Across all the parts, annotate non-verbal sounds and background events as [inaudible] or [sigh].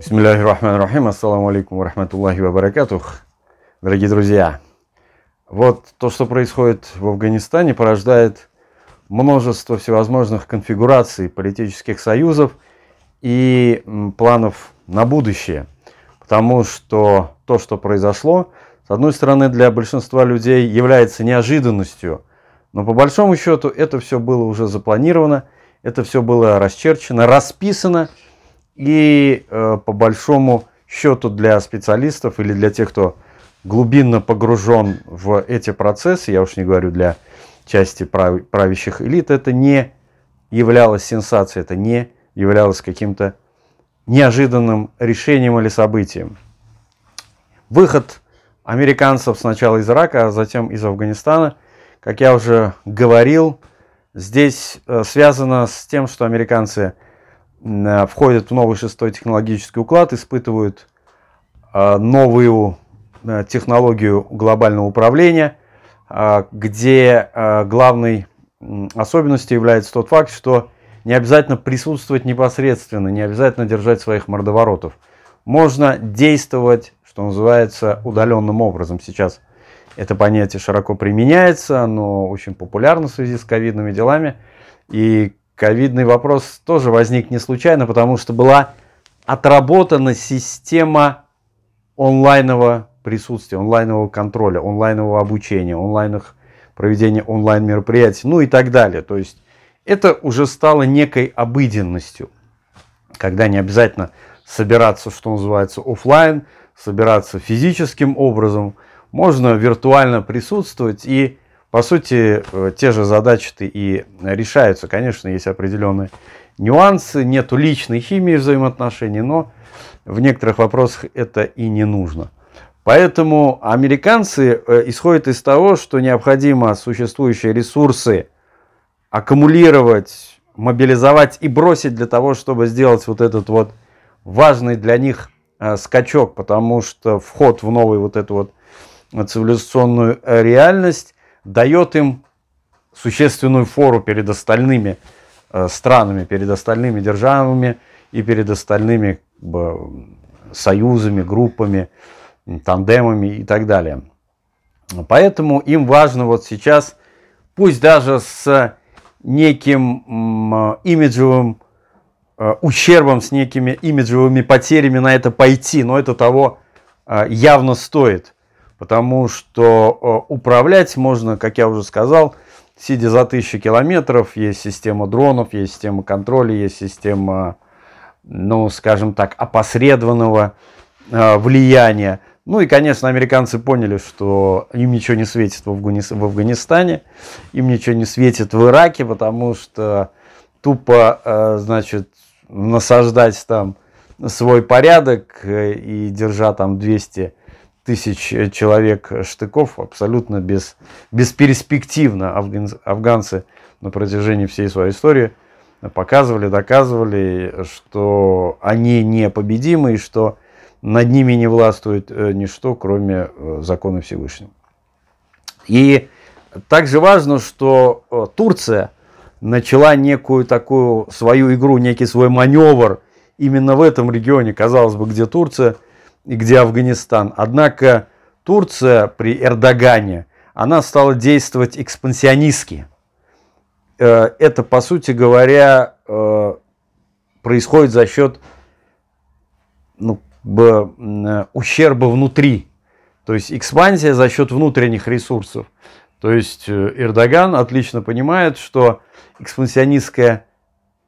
Бисмиллахи рахман рахим, ассаламу алейкум ва рахматуллахи ва баракатух. Дорогие друзья, вот то, что происходит в Афганистане, порождает множество всевозможных конфигураций политических союзов и планов на будущее. Потому что то, что произошло, с одной стороны, для большинства людей является неожиданностью, но по большому счету это все было уже запланировано, это все было расчерчено, расписано – и э, по большому счету для специалистов или для тех, кто глубинно погружен в эти процессы, я уж не говорю для части правящих элит, это не являлось сенсацией, это не являлось каким-то неожиданным решением или событием. Выход американцев сначала из Ирака, а затем из Афганистана, как я уже говорил, здесь э, связано с тем, что американцы – Э, входят в новый шестой технологический уклад, испытывают э, новую э, технологию глобального управления, где главной особенностью является тот факт, что не обязательно присутствовать непосредственно, не обязательно держать своих мордоворотов. Можно действовать, что называется, удаленным образом. Сейчас это понятие широко применяется, оно очень популярно в связи с ковидными делами. И Ковидный вопрос тоже возник не случайно, потому что была отработана система онлайнового присутствия, онлайнового контроля, онлайнового обучения, онлайновых проведения онлайн мероприятий, ну и так далее. То есть это уже стало некой обыденностью, когда не обязательно собираться, что называется, офлайн, собираться физическим образом, можно виртуально присутствовать и по сути, э, те же задачи-то и решаются. Конечно, есть определенные нюансы, нету личной химии взаимоотношений, но в некоторых вопросах это и не нужно. Поэтому американцы э, исходят из того, что необходимо существующие ресурсы аккумулировать, мобилизовать и бросить для того, чтобы сделать вот этот вот важный для них э, скачок, потому что вход в новую вот эту вот цивилизационную реальность дает им существенную фору перед остальными э, странами, перед остальными державами и перед остальными союзами, группами, тандемами и так далее. Поэтому им важно вот сейчас, пусть даже с неким имиджевым э, ущербом, с некими имиджевыми потерями на это пойти, но это того э, явно стоит – потому что э, управлять можно, как я уже сказал, сидя за тысячи километров, есть система дронов, есть система контроля, есть система, ну, скажем так, опосредованного э, влияния. Ну и, конечно, американцы поняли, что им ничего не светит в, Афганистане, им ничего не светит в Ираке, потому что тупо, э, значит, насаждать там свой порядок и держа там 200 тысяч э, человек э, штыков абсолютно без, бесперспективно афганцы на протяжении всей своей истории показывали, доказывали, что они непобедимы и что над ними не властвует э, ничто, кроме закона Всевышнего. И также важно, что Турция начала некую такую свою игру, некий свой маневр именно в этом регионе, казалось бы, где Турция – и где Афганистан. Однако Турция при Эрдогане, она стала действовать экспансионистски. Э, это, по сути говоря, э, происходит за счет ну, э, ущерба внутри. То есть экспансия за счет внутренних ресурсов. То есть Эрдоган отлично понимает, что экспансионистское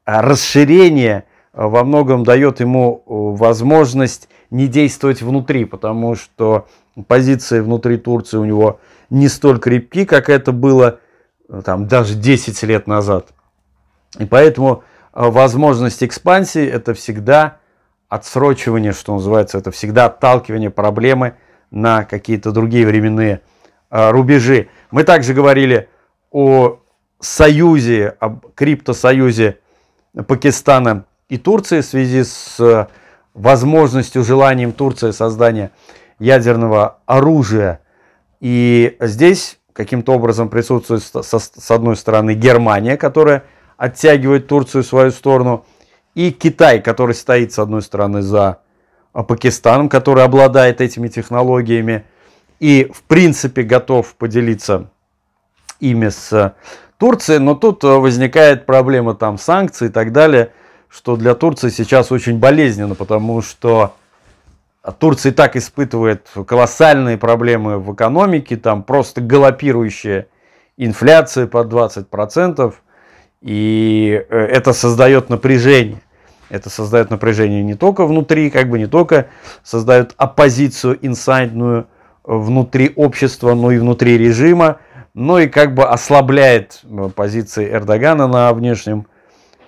расширение во многом дает ему возможность не действовать внутри, потому что позиции внутри Турции у него не столь крепки, как это было э, там, даже 10 лет назад. И поэтому э, возможность экспансии – это всегда отсрочивание, что называется, это всегда отталкивание проблемы на какие-то другие временные э, рубежи. Мы также говорили о союзе, о криптосоюзе Пакистана и Турции в связи с возможностью, желанием Турции создания ядерного оружия. И здесь каким-то образом присутствует с одной стороны Германия, которая оттягивает Турцию в свою сторону, и Китай, который стоит с одной стороны за а, Пакистаном, который обладает этими технологиями и в принципе готов поделиться ими с э, Турцией, но тут э, возникает проблема там санкций и так далее – что для Турции сейчас очень болезненно, потому что Турция и так испытывает колоссальные проблемы в экономике, там просто галопирующая инфляция по 20%, и э, это создает напряжение. Это создает напряжение не только внутри, как бы не только создает оппозицию инсайдную внутри общества, но и внутри режима, но и как бы ослабляет э, позиции Эрдогана на внешнем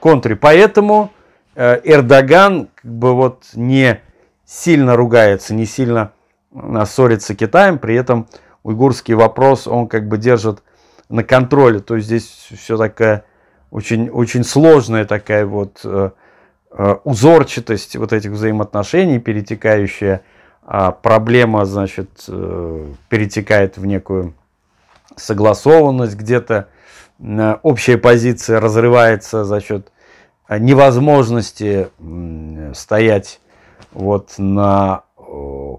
контре. Поэтому э, Эрдоган как бы вот не сильно ругается, не сильно э, ссорится с Китаем, при этом уйгурский вопрос он как бы держит на контроле. То есть здесь все такая очень, очень сложная такая вот э, узорчатость вот этих взаимоотношений, перетекающая а проблема, значит, перетекает в некую согласованность где-то, общая позиция разрывается за счет э, невозможности стоять вот на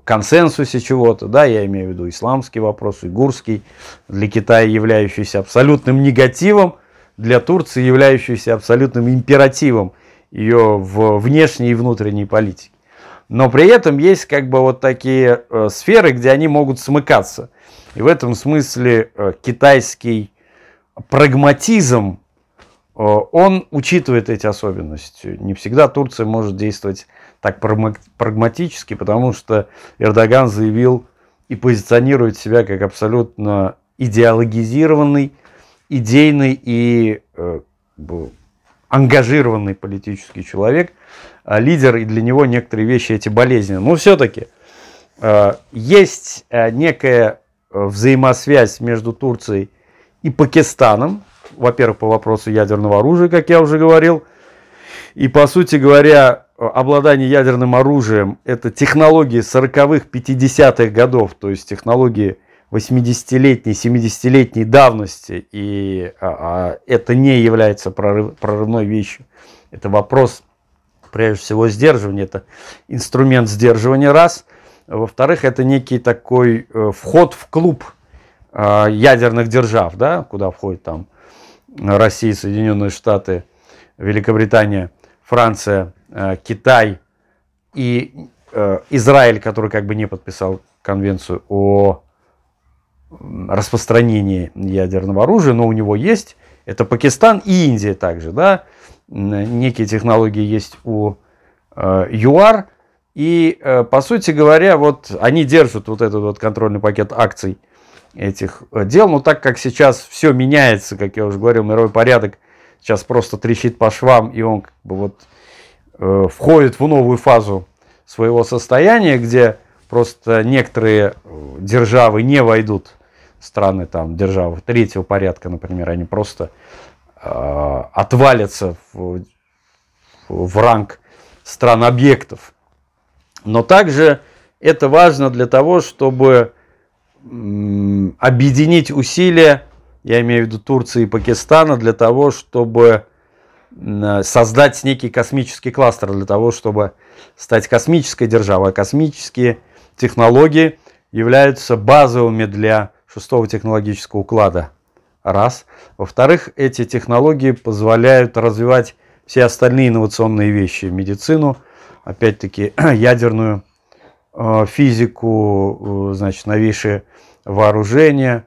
консенсусе чего-то, да, я имею в виду исламский вопрос, уйгурский, для Китая являющийся абсолютным негативом, для Турции являющийся абсолютным императивом ее в внешней и внутренней политике. Но при этом есть как бы вот такие э, сферы, где они могут смыкаться. И в этом смысле э, китайский прагматизм, э, он учитывает эти особенности. Не всегда Турция может действовать так прагматически, потому что Эрдоган заявил и позиционирует себя как абсолютно идеологизированный, идейный и э, ангажированный политический человек, а лидер, и для него некоторые вещи эти болезни Но все-таки э, есть некая взаимосвязь между Турцией и Пакистаном. Во-первых, по вопросу ядерного оружия, как я уже говорил. И, по сути говоря, обладание ядерным оружием – это технологии 40-х, 50-х годов, то есть технологии 80-летней, 70-летней давности. И а, а, это не является прорыв, прорывной вещью. Это вопрос, прежде всего, сдерживания. Это инструмент сдерживания, раз. Во-вторых, это некий такой э, вход в клуб – Э, ядерных держав, да, куда входят там Россия, Соединенные Штаты, Великобритания, Франция, э, Китай и э, Израиль, который как бы не подписал конвенцию о распространении ядерного оружия, но у него есть. Это Пакистан и Индия также, да. Некие технологии есть у ЮАР. И, по сути говоря, вот они держат вот этот вот контрольный пакет акций – этих э, дел. Но так как сейчас все меняется, как я уже говорил, мировой порядок сейчас просто трещит по швам, и он как бы вот э, входит в новую фазу своего состояния, где просто некоторые э, державы не войдут, страны там, державы третьего порядка, например, они просто э, отвалятся в, в ранг стран объектов. Но также это важно для того, чтобы объединить усилия, я имею в виду Турции и Пакистана, для того, чтобы э, создать некий космический кластер, для того, чтобы стать космической державой. космические технологии являются базовыми для шестого технологического уклада. Раз. Во-вторых, эти технологии позволяют развивать все остальные инновационные вещи. Медицину, опять-таки [clears throat] ядерную Э, физику, э, значит, новейшие вооружения,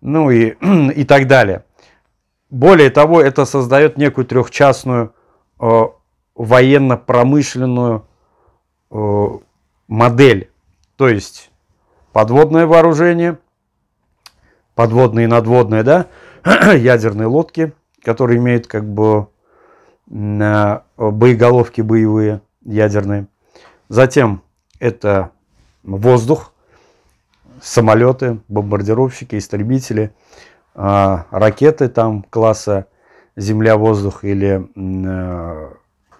ну и, [clears throat] и так далее. Более того, это создает некую трехчастную э, военно-промышленную э, модель. То есть подводное вооружение, подводное и надводное, да, [clears throat] ядерные лодки, которые имеют как бы э, боеголовки боевые ядерные. Затем это воздух, самолеты, бомбардировщики, истребители, а, ракеты там класса земля-воздух или э,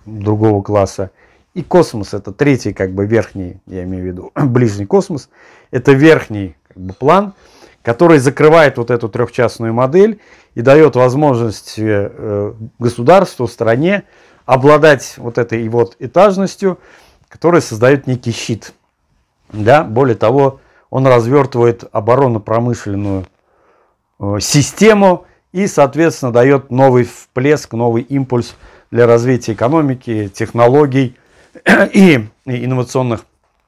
другого класса. И космос это третий, как бы верхний, я имею в виду, [clears throat] ближний космос. Это верхний как бы, план, который закрывает вот эту трехчастную модель и дает возможность э, э, государству, стране обладать вот этой вот этажностью, который создает некий щит. Да? Более того, он развертывает оборонно-промышленную э, систему и, соответственно, дает новый всплеск, новый импульс для развития экономики, технологий [clears throat] и инновационных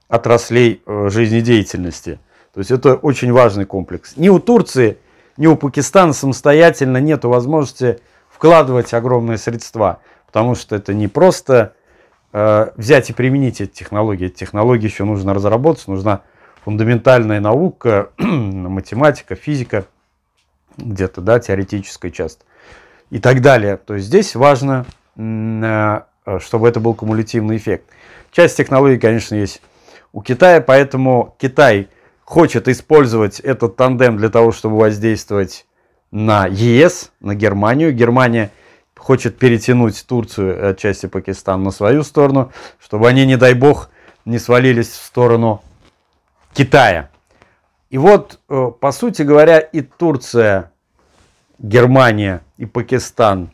отраслей э, жизнедеятельности. То есть это очень важный комплекс. Ни у Турции, ни у Пакистана самостоятельно нет возможности вкладывать огромные средства, потому что это не просто Э, взять и применить эти технологии. Эти технологии еще нужно разработать, нужна фундаментальная наука, [clears throat] математика, физика, где-то, да, теоретическая часть и так далее. То есть здесь важно, э, чтобы это был кумулятивный эффект. Часть технологий, конечно, есть у Китая, поэтому Китай хочет использовать этот тандем для того, чтобы воздействовать на ЕС, на Германию. Германия хочет перетянуть Турцию, э, отчасти Пакистан, на свою сторону, чтобы они, не дай бог, не свалились в сторону Китая. И вот, э, по сути говоря, и Турция, Германия, и Пакистан,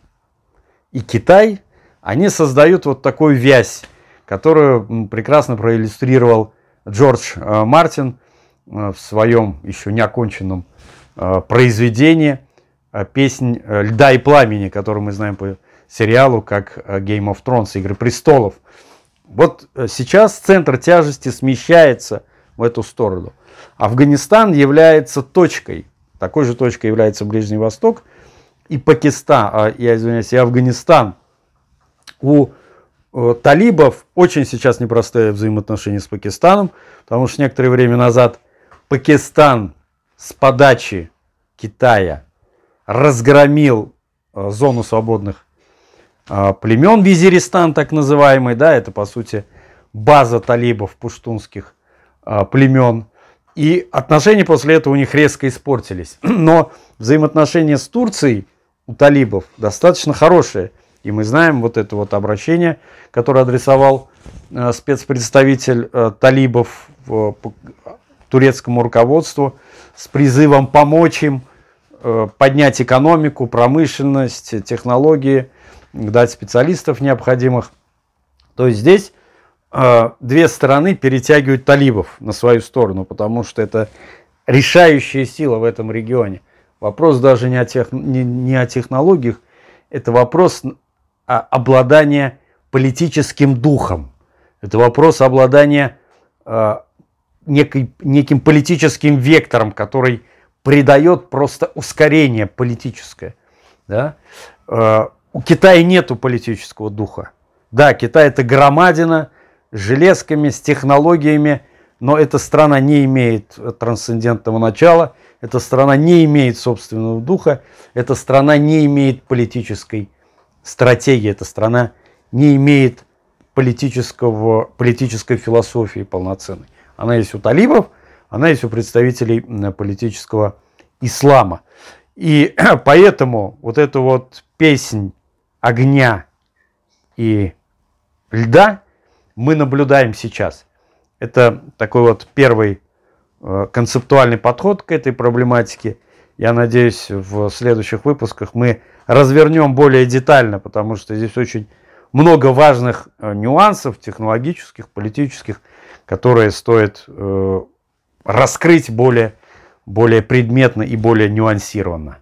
и Китай, они создают вот такую вязь, которую прекрасно проиллюстрировал Джордж э, Мартин в своем еще неоконченном произведении – Э, песнь э, «Льда и пламени», которую мы знаем по сериалу как э, Game of Thrones, Игры престолов. Вот сейчас центр тяжести смещается в эту сторону. Афганистан является точкой, такой же точкой является Ближний Восток и Пакистан, а, я извиняюсь, и Афганистан. У талибов очень сейчас непростое взаимоотношение с Пакистаном, потому что некоторое время назад Пакистан с подачи Китая – разгромил э, зону свободных а, племен, Визиристан так называемый, да, это по сути база талибов пуштунских а, племен. И отношения после этого у них резко испортились. [clears throat] Но взаимоотношения с Турцией у талибов достаточно хорошие. И мы знаем вот это вот обращение, которое адресовал э, спецпредставитель э, талибов турецкому руководству с призывом помочь им – Э, поднять экономику, промышленность, технологии, дать специалистов необходимых. То есть здесь э, две стороны перетягивают талибов на свою сторону, потому что это решающая сила в этом регионе. Вопрос даже не о, тех, не, не о технологиях, это вопрос обладания политическим духом. Это вопрос обладания э, некой, неким политическим вектором, который придает просто ускорение политическое. Да? Э, у Китая нету политического духа. Да, Китай это громадина с железками, с технологиями, но эта страна не имеет трансцендентного начала, эта страна не имеет собственного духа, эта страна не имеет политической стратегии, эта страна не имеет политического, политической философии полноценной. Она есть у талибов, она есть у представителей политического ислама. И [clears throat] поэтому вот эту вот песнь огня и льда мы наблюдаем сейчас. Это такой вот первый э, концептуальный подход к этой проблематике. Я надеюсь, в следующих выпусках мы развернем более детально, потому что здесь очень много важных э, нюансов технологических, политических, которые стоит э, раскрыть более, более предметно и более нюансированно.